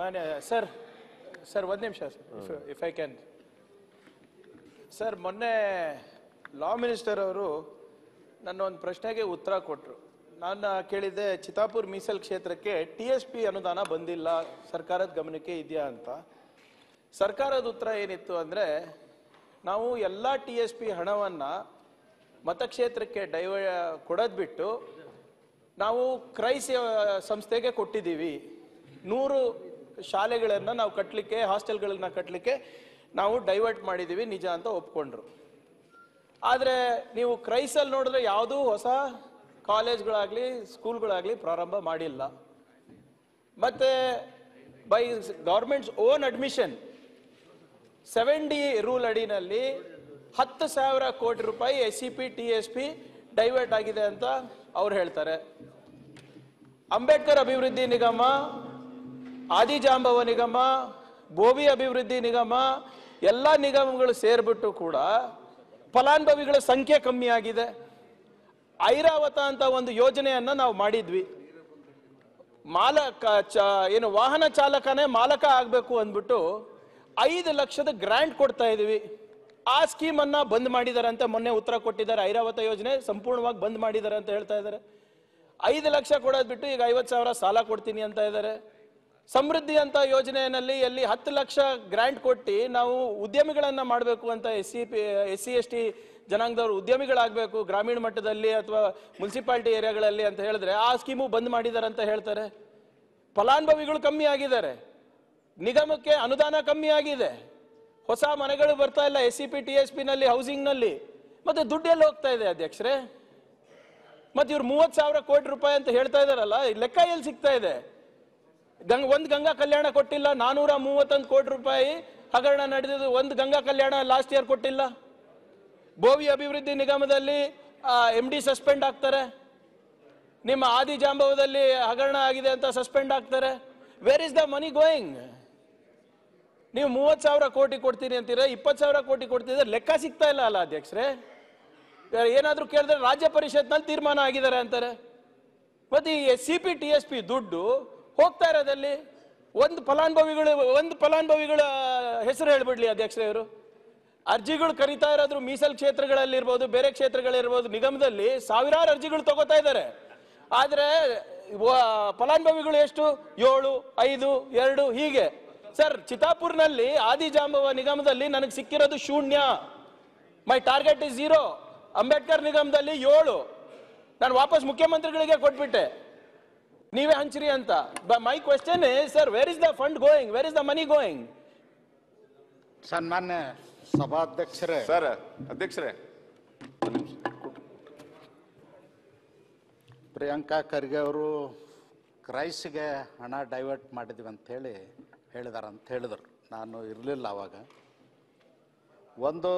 ಮಾನ್ಯ sir sir ಒಂದು ನಿಮಿಷ sir if I can sir ಮೊನ್ನೆ ಲಾ ಮಿನಿಸ್ಟರ್ ಅವರು ನನ್ನ ಒಂದು ಪ್ರಶ್ನೆಗೆ ಉತ್ತರ ಕೊಟ್ಟರು ನಾನು ಕೇಳಿದ್ದೆ ಚಿತಾಪುರ್ ಮೀಸಲ್ ಕ್ಷೇತ್ರಕ್ಕೆ ಟಿ ಎಸ್ ಪಿ ಅನುದಾನ ಬಂದಿಲ್ಲ ಸರ್ಕಾರದ ಗಮನಕ್ಕೆ ಇದೆಯಾ ಅಂತ ಸರ್ಕಾರದ ಉತ್ತರ ಏನಿತ್ತು ಅಂದರೆ ನಾವು ಎಲ್ಲ ಟಿ ಎಸ್ ಪಿ ಹಣವನ್ನು ಮತಕ್ಷೇತ್ರಕ್ಕೆ ಡೈವ ಕೊಡೋದು ಬಿಟ್ಟು ನಾವು ಕ್ರೈ ಸಂಸ್ಥೆಗೆ ಕೊಟ್ಟಿದ್ದೀವಿ ನೂರು ಶಾಲೆಗಳನ್ನು ನಾವು ಕಟ್ಟಲಿಕ್ಕೆ ಹಾಸ್ಟೆಲ್ಗಳನ್ನ ಕಟ್ಟಲಿಕ್ಕೆ ನಾವು ಡೈವರ್ಟ್ ಮಾಡಿದ್ದೀವಿ ನಿಜ ಅಂತ ಒಪ್ಕೊಂಡ್ರು ಆದರೆ ನೀವು ಕ್ರೈಸಲ್ಲಿ ನೋಡಿದ್ರೆ ಯಾವುದೂ ಹೊಸ ಕಾಲೇಜ್ಗಳಾಗಲಿ ಸ್ಕೂಲ್ಗಳಾಗಲಿ ಪ್ರಾರಂಭ ಮಾಡಿಲ್ಲ ಮತ್ತು by governments own admission seven D rule ಅಡಿನಲ್ಲಿ ಹತ್ತು ಸಾವಿರ ಕೋಟಿ ರೂಪಾಯಿ S C P T S P divert ಆಗಿದೆ ಅಂತ ಅವ್ರು ಹೇಳ್ತಾರೆ ಅಂಬೇಡ್ಕರ್ ಅಭಿವೃದ್ಧಿ ನಿಗಮ ಆದಿಜಾಂಬವ ನಿಗಮ ಭೋವಿ ಅಭಿವೃದ್ಧಿ ನಿಗಮ ಎಲ್ಲ ನಿಗಮಗಳು ಸೇರಿಬಿಟ್ಟು ಕೂಡ ಫಲಾನುಭವಿಗಳ ಸಂಖ್ಯೆ ಕಮ್ಮಿ ಆಗಿದೆ ಐರಾವತ ಅಂತ ಒಂದು ಯೋಜನೆಯನ್ನು ನಾವು ಮಾಡಿದ್ವಿ ಮಾಲಕ ಚ ಏನು ವಾಹನ ಚಾಲಕನೇ ಮಾಲಕ ಆಗಬೇಕು ಅಂದ್ಬಿಟ್ಟು ಐದು ಲಕ್ಷದ ಗ್ರ್ಯಾಂಟ್ ಕೊಡ್ತಾ ಇದ್ದೀವಿ ಆ ಸ್ಕೀಮನ್ನು ಬಂದ್ ಮಾಡಿದ್ದಾರೆ ಅಂತ ಮೊನ್ನೆ ಉತ್ತರ ಕೊಟ್ಟಿದ್ದಾರೆ ಐರಾವತ ಯೋಜನೆ ಸಂಪೂರ್ಣವಾಗಿ ಬಂದ್ ಮಾಡಿದ್ದಾರೆ ಅಂತ ಹೇಳ್ತಾ ಇದ್ದಾರೆ ಐದು ಲಕ್ಷ ಕೊಡೋದು ಬಿಟ್ಟು ಈಗ ಐವತ್ತು ಸಾವಿರ ಸಾಲ ಕೊಡ್ತೀನಿ ಅಂತ ಇದ್ದಾರೆ ಸಮೃದ್ಧಿ ಅಂತ ಯೋಜನೆಯಲ್ಲಿ ಎಲ್ಲಿ ಹತ್ತು ಲಕ್ಷ ಗ್ರ್ಯಾಂಟ್ ಕೊಟ್ಟು ನಾವು ಉದ್ಯಮಿಗಳನ್ನು ಮಾಡಬೇಕು ಅಂತ S C P S C S T ಜನಾಂಗದವರು ಉದ್ಯಮಿಗಳಾಗಬೇಕು ಗ್ರಾಮೀಣ ಮಟ್ಟದಲ್ಲಿ ಅಥವಾ ಮುನ್ಸಿಪಾಲ್ಟಿ ಏರಿಯಾಗಳಲ್ಲಿ ಅಂತ ಹೇಳಿದ್ರೆ ಆ ಸ್ಕೀಮು ಬಂದ್ ಮಾಡಿದ್ದಾರೆ ಅಂತ ಹೇಳ್ತಾರೆ ಫಲಾನುಭವಿಗಳು ಕಮ್ಮಿ ಆಗಿದ್ದಾರೆ ನಿಗಮಕ್ಕೆ ಅನುದಾನ ಕಮ್ಮಿ ಆಗಿದೆ ಹೊಸ ಮನೆಗಳು ಬರ್ತಾ ಇಲ್ಲ S C P T S ಪಿನಲ್ಲಿ ಹೌಸಿಂಗ್ನಲ್ಲಿ ಮತ್ತು ದುಡ್ಡೆಲ್ಲ ಹೋಗ್ತಾ ಇದೆ ಅಧ್ಯಕ್ಷರೇ ಮತ್ತೆ ಇವ್ರು ಮೂವತ್ತು ಸಾವಿರ ಕೋಟಿ ರೂಪಾಯಿ ಅಂತ ಹೇಳ್ತಾ ಇದಾರಲ್ಲ ಲೆಕ್ಕ ಎಲ್ಲಿ ಸಿಗ್ತಾ ಇದೆ ಗಂಗ ಒಂದು ಗಂಗಾ ಕಲ್ಯಾಣ ಕೊಟ್ಟಿಲ್ಲ ನಾನೂರ ಮೂವತ್ತೊಂದು ಕೋಟಿ ರೂಪಾಯಿ ಹಗರಣ ನಡೆದಿದ್ದು ಒಂದು ಗಂಗಾ ಕಲ್ಯಾಣ ಲಾಸ್ಟ್ ಇಯರ್ ಕೊಟ್ಟಿಲ್ಲ ಭೋವಿ ಅಭಿವೃದ್ಧಿ ನಿಗಮದಲ್ಲಿ ಎಮ್ ಡಿ ಸಸ್ಪೆಂಡ್ ಆಗ್ತಾರೆ ನಿಮ್ಮ ಆದಿ ಜಾಂಬವದಲ್ಲಿ ಹಗರಣ ಆಗಿದೆ ಅಂತ ಸಸ್ಪೆಂಡ್ ಆಗ್ತಾರೆ where is the money going ನೀವು ಮೂವತ್ತು ಸಾವಿರ ಕೋಟಿ ಕೊಡ್ತೀರಿ ಅಂತೀರ ಇಪ್ಪತ್ತು ಸಾವಿರ ಕೋಟಿ ಕೊಡ್ತಿದ್ರೆ ಲೆಕ್ಕ ಸಿಗ್ತಾ ಇಲ್ಲ ಅಲ್ಲ ಅಧ್ಯಕ್ಷರೇ ಏನಾದರೂ ಕೇಳಿದ್ರೆ ರಾಜ್ಯ ಪರಿಷತ್ನಲ್ಲಿ ತೀರ್ಮಾನ ಆಗಿದ್ದಾರೆ ಅಂತಾರೆ ಮತ್ತು ಈ S C P T S P ದುಡ್ಡು ಹೋಗ್ತಾ ಇರೋದಲ್ಲಿ ಒಂದು ಫಲಾನುಭವಿಗಳು ಒಂದು ಫಲಾನುಭವಿಗಳ ಹೆಸರು ಹೇಳ್ಬಿಡ್ಲಿ ಅವರು ಅರ್ಜಿಗಳು ಕರಿತಾ ಇರೋದ್ರು ಮೀಸಲ್ ಕ್ಷೇತ್ರಗಳಲ್ಲಿರ್ಬೋದು ಬೇರೆ ಕ್ಷೇತ್ರಗಳಿರ್ಬೋದು ನಿಗಮದಲ್ಲಿ ಸಾವಿರಾರು ಅರ್ಜಿಗಳು ತಗೋತಾ ಇದ್ದಾರೆ ಆದರೆ ಫಲಾನುಭವಿಗಳು ಎಷ್ಟು ಏಳು ಐದು ಎರಡು ಹೀಗೆ ಸರ್ ಚಿತಾಪುರ್ನಲ್ಲಿ ಆದಿಜಾಂಬವ ನಿಗಮದಲ್ಲಿ ನನಗೆ ಸಿಕ್ಕಿರೋದು ಶೂನ್ಯ my target is zero Ambedkar ನಿಗಮದಲ್ಲಿ ಏಳು ನಾನು ವಾಪಸ್ ಮುಖ್ಯಮಂತ್ರಿಗಳಿಗೆ ಕೊಟ್ಬಿಟ್ಟೆ ನೀವೇ ಹಂಚ್ರಿ ಅಂತ my question sir where is the fund going where is the money going ಸನ್ಮಾನ್ಯ ಸಭಾಧ್ಯಕ್ಷರೇ ಸರ್ ಅಧ್ಯಕ್ಷರೇ ಪ್ರಿಯಾಂಕಾ ಖರ್ಗೆ ಅವರು ಕ್ರೈಸ್ಗೆ ಹಣ ಡೈವರ್ಟ್ ಮಾಡಿದ್ವಿ ಅಂತೇಳಿ ಹೇಳಿದಾರ ಅಂತ ಹೇಳಿದರು ನಾನು ಇರಲಿಲ್ಲ ಆವಾಗ ಒಂದು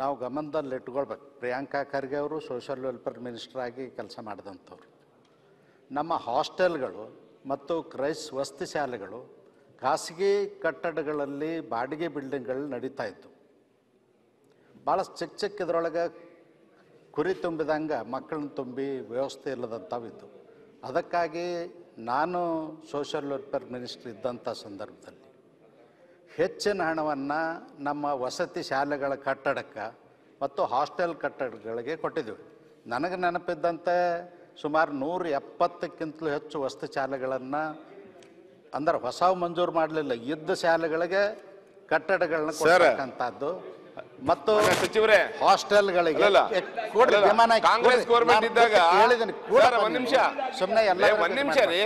ನಾವು ಗಮನದಲ್ಲಿ ಇಟ್ಕೊಳ್ಬೇಕು ಪ್ರಿಯಾಂಕಾ ಖರ್ಗೆ ಅವರು ಸೋಷಿಯಲ್ ವೆಲ್ಫೇರ್ ಮಿನಿಸ್ಟರ್ ಆಗಿ ಕೆಲಸ ಮಾಡಿದಂಥವ್ರು ನಮ್ಮ ಹಾಸ್ಟೆಲ್ಗಳು ಮತ್ತು ಕ್ರೈಸ್ ವಸತಿ ಶಾಲೆಗಳು ಖಾಸಗಿ ಕಟ್ಟಡಗಳಲ್ಲಿ ಬಾಡಿಗೆ ಬಿಲ್ಡಿಂಗ್ಗಳು ನಡೀತಾ ಇತ್ತು ಭಾಳ ಚಿಕ್ಕ ಚಿಕ್ಕ ಇದರೊಳಗೆ ಕುರಿ ತುಂಬಿದಂಗೆ ಮಕ್ಕಳನ್ನ ತುಂಬಿ ವ್ಯವಸ್ಥೆ ಇಲ್ಲದಂಥವಿತ್ತು ಅದಕ್ಕಾಗಿ ನಾನು ಸೋಷಿಯಲ್ ವೆಲ್ಫೇರ್ ಮಿನಿಸ್ಟ್ರ್ ಇದ್ದಂಥ ಸಂದರ್ಭದಲ್ಲಿ ಹೆಚ್ಚಿನ ಹಣವನ್ನು ನಮ್ಮ ವಸತಿ ಶಾಲೆಗಳ ಕಟ್ಟಡಕ್ಕೆ ಮತ್ತು ಹಾಸ್ಟೆಲ್ ಕಟ್ಟಡಗಳಿಗೆ ಕೊಟ್ಟಿದ್ದೆವು ನನಗೆ ನೆನಪಿದ್ದಂತೆ ಸುಮಾರು ನೂರ ಎಪ್ಪತ್ತಕ್ಕಿಂತಲೂ ಹೆಚ್ಚು ವಸ್ತು ಶಾಲೆಗಳನ್ನು ಅಂದ್ರೆ ಹೊಸ ಮಂಜೂರು ಮಾಡಲಿಲ್ಲ ಇದ್ದ ಶಾಲೆಗಳಿಗೆ ಕಟ್ಟಡಗಳನ್ನ ಕೊಡ್ತಕ್ಕಂಥದ್ದು ಮತ್ತು ಸಚಿವರೇ ಹಾಸ್ಟೆಲ್ಗಳಿಗೆ ಕಾಂಗ್ರೆಸ್ ಗೌರ್ಮೆಂಟ್ ಇದ್ದಾಗ ಒಂದ್ ನಿಮಿಷ ಸುಮ್ನೆ ಎಲ್ಲ ಒಂದ್ ನಿಮಿಷ ರೀ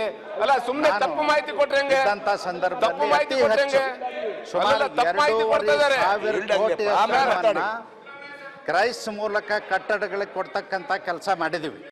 ಅಲ್ಲ ಸುಮ್ನೆ ತಪ್ಪು ಮಾಹಿತಿ ಕೊಟ್ರೆ ಇದ್ದಂತ ಸಂದರ್ಭದಲ್ಲಿ ಅತಿ ಹೆಚ್ಚು ಸುಮಾರು ಎರಡೂವರೆ ಸಾವಿರ ಕೋಟಿ ಕ್ರೈಸ್ ಮೂಲಕ ಕಟ್ಟಡಗಳಿಗೆ ಕೊಡ್ತಕ್ಕಂಥ ಕೆಲಸ ಮಾಡಿದೀವಿ